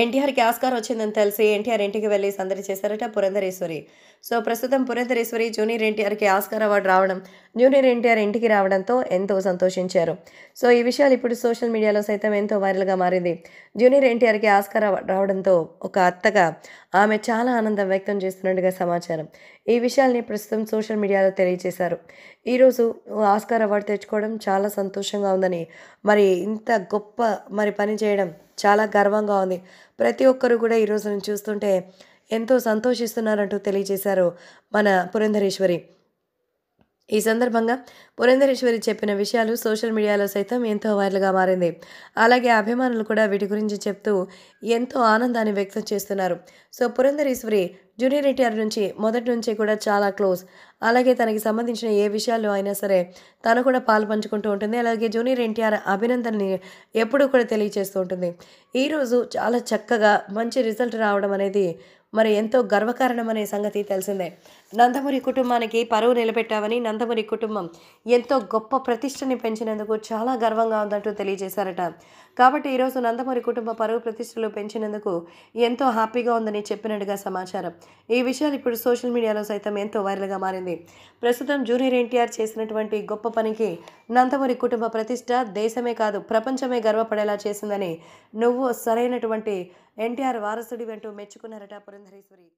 ఎన్టీఆర్కి ఆస్కార్ వచ్చిందని తెలిసి ఎన్టీఆర్ ఇంటికి వెళ్ళి సందడి చేశారట పురంధరేశ్వరి సో ప్రస్తుతం పురంధరేశ్వరి జూనియర్ ఎన్టీఆర్కి ఆస్కార్ అవార్డు రావడం జూనియర్ ఎన్టీఆర్ ఇంటికి రావడంతో ఎంతో సంతోషించారు సో ఈ విషయాలు ఇప్పుడు సోషల్ మీడియాలో సైతం ఎంతో వైరల్గా మారింది జూనియర్ ఎన్టీఆర్కి ఆస్కార్ రావడంతో ఒక అత్తగా ఆమె చాలా ఆనందం వ్యక్తం చేస్తున్నట్టుగా సమాచారం ఈ విషయాల్ని ప్రస్తుతం సోషల్ మీడియాలో తెలియజేశారు ఈరోజు ఆస్కార్ అవార్డు తెచ్చుకోవడం చాలా సంతోషంగా ఉందని మరి ఇంత గొప్ప మరి పని చేయడం చాలా గర్వంగా ఉంది ప్రతి ఒక్కరు కూడా ఈరోజు చూస్తుంటే ఎంతో సంతోషిస్తున్నారంటూ తెలియజేశారు మన పురంధరేశ్వరి ఈ సందర్భంగా పురంధరేశ్వరి చెప్పిన విషయాలు సోషల్ మీడియాలో సైతం ఎంతో వైరల్గా మారింది అలాగే అభిమానులు కూడా వీటి గురించి చెప్తూ ఎంతో ఆనందాన్ని వ్యక్తం చేస్తున్నారు సో పురంధరేశ్వరి జూనియర్ ఎన్టీఆర్ నుంచి మొదటి నుంచి కూడా చాలా క్లోజ్ అలాగే తనకి సంబంధించిన ఏ విషయాలు అయినా సరే తను కూడా పాలు పంచుకుంటూ ఉంటుంది అలాగే జూనియర్ ఎన్టీఆర్ అభినందనని ఎప్పుడూ కూడా తెలియజేస్తూ ఉంటుంది ఈరోజు చాలా చక్కగా మంచి రిజల్ట్ రావడం అనేది మరి ఎంతో గర్వకారణం అనే సంగతి తెలిసిందే నందమూరి కుటుంబానికి పరువు నిలబెట్టామని నందమూరి కుటుంబం ఎంతో గొప్ప ప్రతిష్టని పెంచినందుకు చాలా గర్వంగా ఉందంటూ తెలియజేశారట కాబట్టి ఈరోజు నందమూరి కుటుంబ పరువు ప్రతిష్టలు పెంచినందుకు ఎంతో హ్యాపీగా ఉందని చెప్పినట్టుగా సమాచారం ఈ విషయాలు ఇప్పుడు సోషల్ మీడియాలో సైతం ఎంతో వైరల్గా మారింది ప్రస్తుతం జూనియర్ ఎన్టీఆర్ చేసినటువంటి గొప్ప పనికి నందమూరి కుటుంబ ప్రతిష్ట దేశమే కాదు ప్రపంచమే గర్వపడేలా చేసిందని నువ్వు సరైనటువంటి ఎన్టీఆర్ వారసుడి వెంటూ మెచ్చుకున్నారట పురంధరేశ్వరి